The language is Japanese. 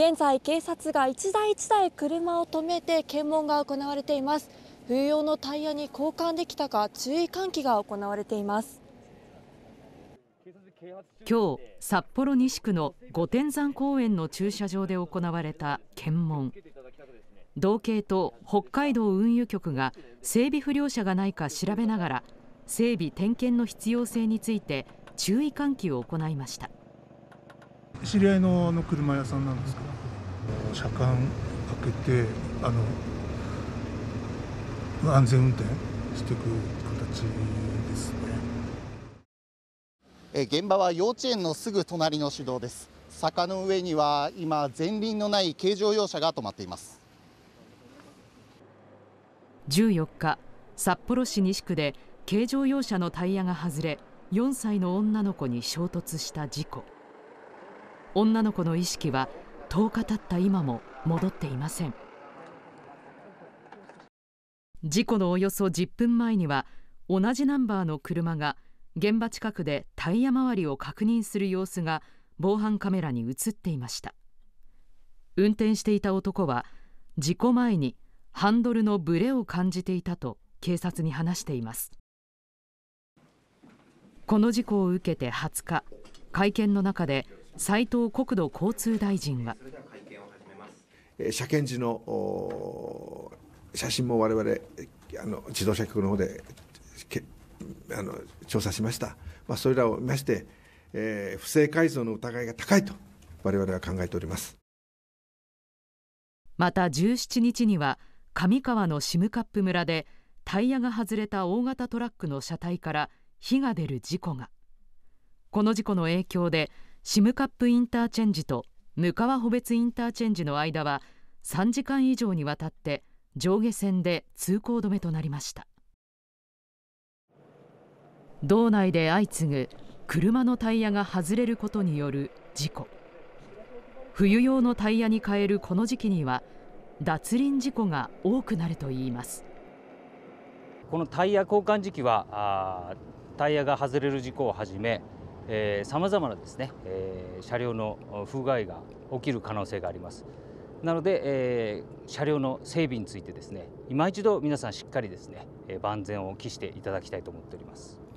現在、警察が1台1台車を止めて検問が行われています。冬用のタイヤに交換できたか注意喚起が行われています。今日札幌西区の御殿山公園の駐車場で行われた検問道警と北海道運輸局が整備不良者がないか調べながら整備点検の必要性について注意喚起を行いました知り合いのの車屋さんなんですけど車間開けてあの安全運転していく形ですねえ現場は幼稚園のすぐ隣の市道です坂の上には今前輪のない軽乗用車が止まっています14日札幌市西区で軽乗用車のタイヤが外れ4歳の女の子に衝突した事故女の子の意識は10日経った今も戻っていません事故のおよそ10分前には同じナンバーの車が現場近くでタイヤ周りを確認する様子が防犯カメラに映っていました運転していた男は事故前にハンドルのブレを感じていたと警察に話していますこの事故を受けて20日会見の中で斉藤国土交通大臣は車検時の写真も我々あの自動車局の方であの調査しました、まあ、それらを見まして、えー、不正改造の疑いが高いと我々は考えておりますまた17日には上川のシムカップ村でタイヤが外れた大型トラックの車体から火が出る事故がこの事故の影響でシムカップインターチェンジと向川穂別インターチェンジの間は3時間以上にわたって上下線で通行止めとなりました道内で相次ぐ車のタイヤが外れることによる事故冬用のタイヤに変えるこの時期には脱輪事故が多くなるといいますこのタイヤ交換時期はタイヤが外れる事故をはじめさまざまなですね、えー、車両の不具合が起きる可能性があります。なので、えー、車両の整備についてですね今一度皆さんしっかりですねえ万全を期していただきたいと思っております。